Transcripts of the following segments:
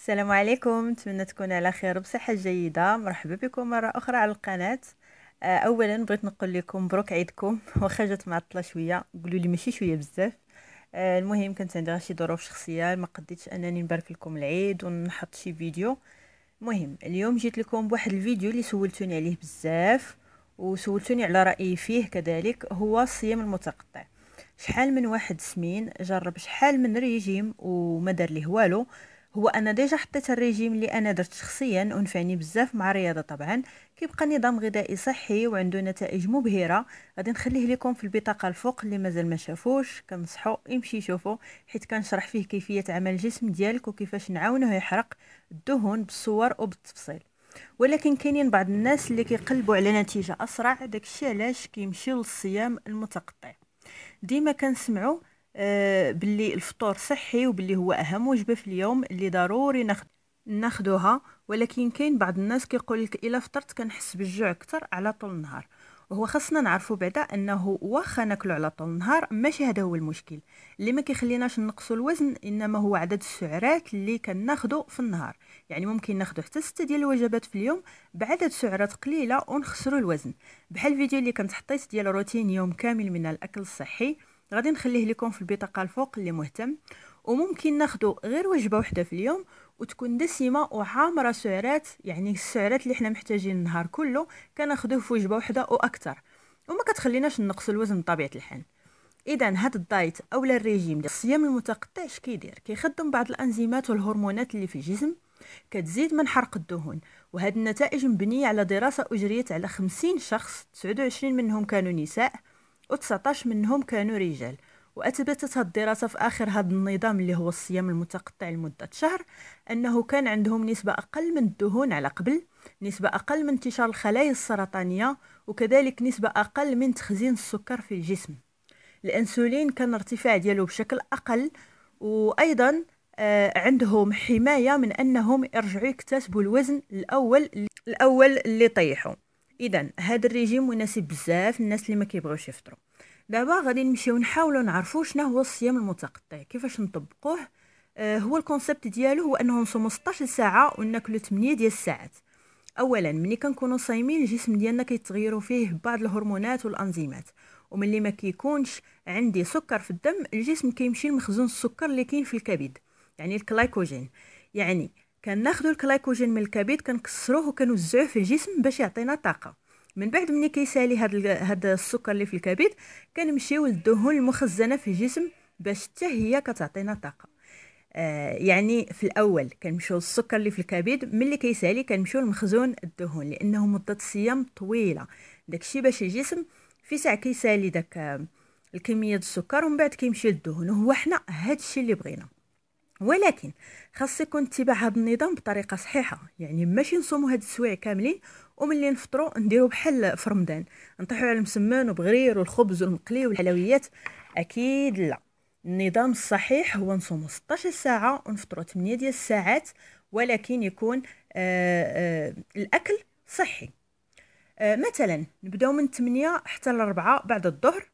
السلام عليكم نتمنى تكونوا على خير وبصحة جيدة مرحبا بكم مرة أخرى على القناة آه، أولا بغيت نقول لكم مبروك عيدكم واخا جات معطلة شوية قولوا لي ماشي شوية بزاف آه، المهم كانت عندي شي ظروف شخصية ما قديتش أنني نبارك لكم العيد ونحط شي فيديو المهم اليوم جيت لكم بواحد الفيديو اللي سولتوني عليه بزاف وسولتوني على رأيي فيه كذلك هو الصيام المتقطع شحال من واحد سمين جرب شحال من ريجيم وما دار ليه والو هو انا ديجا حطيت الريجيم اللي انا درت شخصيا انفعني بزاف مع الرياضه طبعا كيبقى نظام غذائي صحي وعنده نتائج مبهره غادي نخليه لكم في البطاقه الفوق اللي مازال ما شافوش كنصحو يمشي يشوفو حيت كنشرح فيه كيفيه عمل الجسم ديالك وكيفاش نعاونوه يحرق الدهون بالصور وبالتفصيل ولكن كاينين بعض الناس اللي كيقلبوا على نتيجه اسرع داكشي علاش كيمشيو للصيام المتقطع ديما كنسمعوا آه، باللي الفطور صحي وباللي هو اهم وجبه في اليوم اللي ضروري ناخد ناخدوها ولكن كاين بعض الناس كيقول لك الا فطرت كنحس بالجوع اكثر على طول النهار وهو خاصنا نعرفوا بعدا انه واخا ناكلو على طول النهار ماشي هذا هو المشكل اللي ما كيخليناش نقصوا الوزن انما هو عدد السعرات اللي كناخدو في النهار يعني ممكن ناخدو حتى 6 ديال الوجبات في اليوم بعدد سعرات قليله ونخسروا الوزن بحال الفيديو اللي كنت حطيت ديال روتين يوم كامل من الاكل الصحي غادي نخليه لكم في البطاقه الفوق اللي مهتم وممكن ناخدو غير وجبه واحده في اليوم وتكون دسمه وعامره سعرات يعني السعرات اللي حنا محتاجين النهار كله كناخدوه في وجبه واحده واكثر وما كتخليناش نقص الوزن بطبيعه الحال اذا هذا الدايت اولا الريجيم ديال الصيام المتقطع اش كيدير كيخدم بعض الانزيمات والهرمونات اللي في الجسم كتزيد من حرق الدهون وهذه النتائج مبنيه على دراسه اجريت على 50 شخص 29 منهم كانوا نساء و19 منهم كانوا رجال وأثبتت الدراسة في آخر هذا النظام اللي هو الصيام المتقطع لمدة شهر أنه كان عندهم نسبة أقل من الدهون على قبل نسبة أقل من انتشار الخلايا السرطانية وكذلك نسبة أقل من تخزين السكر في الجسم الأنسولين كان ارتفاع ديالو بشكل أقل وأيضا آه، عندهم حماية من أنهم يرجعوا يكتسبوا الوزن الأول الأول اللي طيحوا إذا هذا الريجيم مناسب بزاف الناس اللي ما كيبغيوش يفطروا دابا غادي نمشيو نحاولوا نعرفوا شنو هو الصيام المتقطع كيفاش نطبقوه آه هو الكونسيبت ديالو هو انه نصومو 16 ساعه وناكلو 8 ديال الساعات اولا ملي كنكونوا صايمين الجسم ديالنا كيتغيروا فيه بعض الهرمونات والانزيمات وملي ما كيكونش عندي سكر في الدم الجسم كيمشي لمخزون السكر اللي كاين في الكبد يعني الكلايكوجين يعني كناخذوا الكلايكوجين من الكبد كنكسروه وكنوزعوه في الجسم باش يعطينا طاقه من بعد ملي كيسالي هاد هاد السكر اللي في الكبد كنمشيو للدهون المخزنه في الجسم باش حتى هي كتعطينا طاقه آه يعني في الاول كنمشيو للسكر اللي في الكبد ملي كيسالي كنمشيو لمخزون الدهون لانه مده الصيام طويله داكشي باش الجسم في ساعه كيسالي داك آه، الكميه السكر ومن بعد كيمشي للدهون وهو حنا هادشي اللي بغينا ولكن خاص يكون اتباع هذا النظام بطريقه صحيحه يعني ماشي نصوموا هاد السوايع كاملين وملي نفطروا نديرو بحال في رمضان نطيحو على المسمن وبغرير والخبز والمقلي والحلويات اكيد لا النظام الصحيح هو نصوم 16 ساعه ونفطروا 8 ديال الساعات ولكن يكون آآ آه، آآ آه، الاكل صحي آه، مثلا نبداو من 8 حتى ل 4 بعد الظهر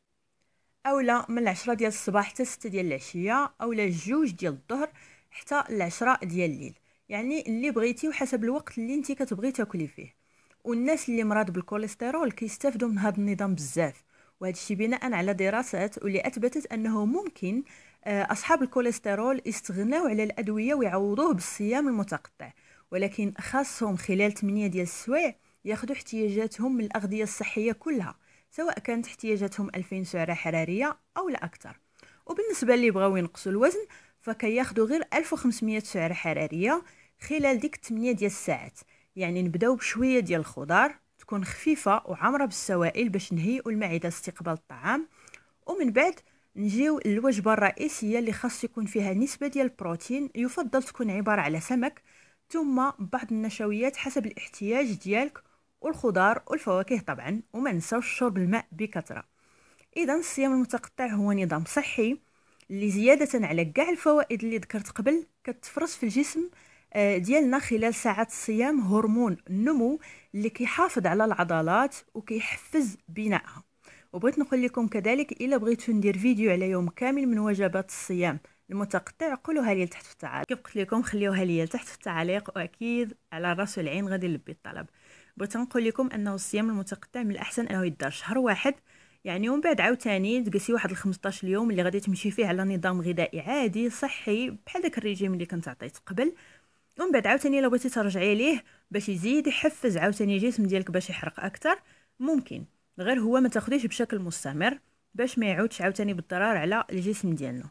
اولا من 10 ديال الصباح حتى 6 ديال العشيه اولا 2 ديال الظهر حتى ل 10 ديال الليل يعني اللي بغيتي وحسب الوقت اللي انت كتبغي تاكلي فيه والناس اللي مرض بالكوليسترول كيستافدوا من هذا النظام بزاف وهذا الشيء بناء على دراسات واللي اثبتت انه ممكن آه، اصحاب الكوليسترول يستغناو على الادويه ويعوضوه بالصيام المتقطع ولكن خاصهم خلال 8 ديال السوايع ياخذوا احتياجاتهم من الاغذيه الصحيه كلها سواء كانت احتياجاتهم 2000 سعره حراريه او لا اكثر وبالنسبه اللي بغاو ينقصوا الوزن فكياخذوا غير 1500 سعره حراريه خلال ديك 8 ديال الساعات يعني نبداو بشويه ديال الخضار تكون خفيفه وعامره بالسوائل باش نهيئوا المعده لاستقبال الطعام ومن بعد نجيو للوجبه الرئيسيه اللي خاص يكون فيها نسبه ديال البروتين يفضل تكون عباره على سمك ثم بعض النشويات حسب الاحتياج ديالك والخضار والفواكه طبعا وما نساوش شرب الماء بكثره اذا الصيام المتقطع هو نظام صحي اللي زياده على كاع الفوائد اللي ذكرت قبل كتفرز في الجسم آه، ديالنا خلال ساعات الصيام هرمون النمو اللي كيحافظ على العضلات وكيحفز بنائها وبغيت نقول لكم كذلك الا بغيتو ندير فيديو على يوم كامل من وجبات الصيام المتقطع قولوها لي لتحت في التعاليق كيف قلت لكم خليوها لي لتحت في التعاليق واكيد على الراس والعين غادي نلبي الطلب بغيت نقول لكم انه الصيام المتقطع من الاحسن انه يدار شهر واحد يعني ومن بعد عاوتاني تقسي واحد ال 15 يوم اللي غادي تمشي فيه على نظام غذائي عادي صحي بحال داك الريجيم اللي كنت عطيت قبل ومن بعد عاوتاني الا بغيتي ترجعي ليه باش يزيد يحفز عاوتاني الجسم ديالك باش يحرق اكثر ممكن غير هو ما تاخذيش بشكل مستمر باش ما يعودش عاوتاني بالضرر على الجسم ديالنا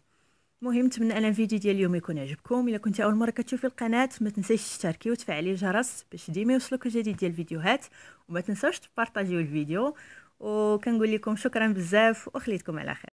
مهم نتمنى ان الفيديو ديال اليوم يكون عجبكم الا كنت اول مره كتشوفي القناه ما تنساش تشتركي وتفعلي الجرس باش ديما يوصلك الجديد ديال الفيديوهات وما تنساوش تبارطاجيو الفيديو وكنقول لكم شكرا بزاف وخليتكم على خير